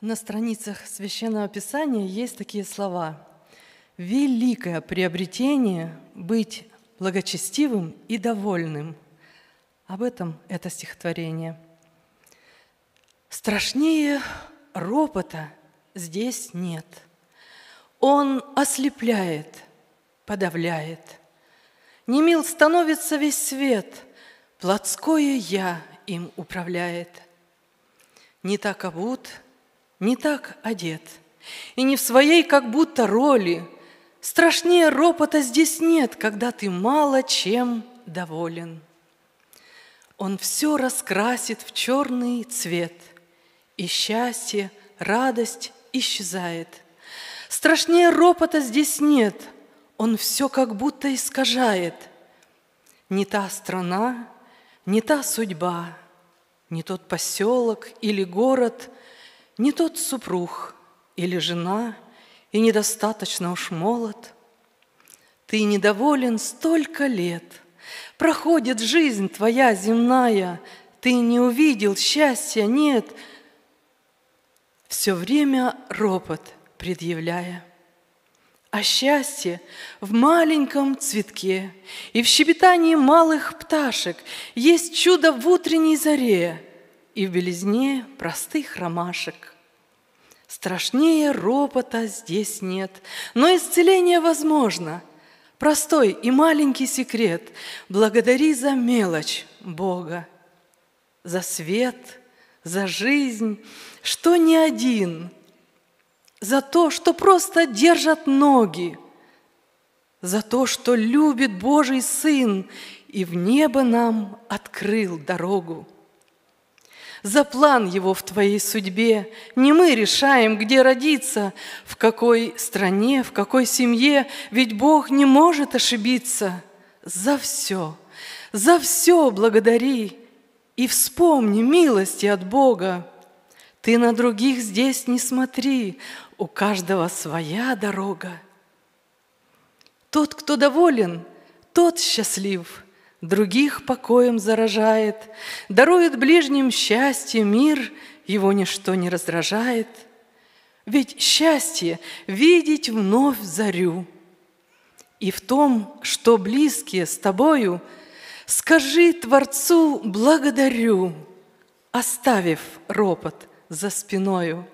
На страницах Священного Писания есть такие слова. «Великое приобретение – быть благочестивым и довольным». Об этом это стихотворение. Страшнее ропота здесь нет. Он ослепляет, подавляет. Немил становится весь свет, плотское «я» им управляет. Не так обут – не так одет и не в своей как будто роли. Страшнее ропота здесь нет, когда ты мало чем доволен. Он все раскрасит в черный цвет, и счастье, радость исчезает. Страшнее ропота здесь нет, он все как будто искажает. Не та страна, не та судьба, не тот поселок или город — не тот супруг или жена, и недостаточно уж молод. Ты недоволен столько лет, проходит жизнь твоя земная, ты не увидел счастья, нет, все время ропот предъявляя. А счастье в маленьком цветке и в щебетании малых пташек есть чудо в утренней заре – и в белизне простых ромашек. Страшнее ропота здесь нет, но исцеление возможно. Простой и маленький секрет – благодари за мелочь Бога, за свет, за жизнь, что не один, за то, что просто держат ноги, за то, что любит Божий Сын и в небо нам открыл дорогу за план его в твоей судьбе. Не мы решаем, где родиться, в какой стране, в какой семье, ведь Бог не может ошибиться. За все, за все благодари и вспомни милости от Бога. Ты на других здесь не смотри, у каждого своя дорога. Тот, кто доволен, тот счастлив – других покоем заражает, дарует ближним счастье, мир, его ничто не раздражает. Ведь счастье — видеть вновь зарю. И в том, что близкие с тобою, скажи Творцу благодарю, оставив ропот за спиною.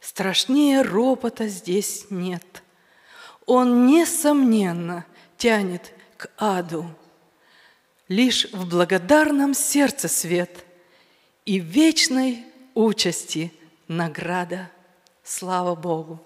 Страшнее ропота здесь нет. Он, несомненно, тянет к аду. Лишь в благодарном сердце свет и вечной участи награда. Слава Богу!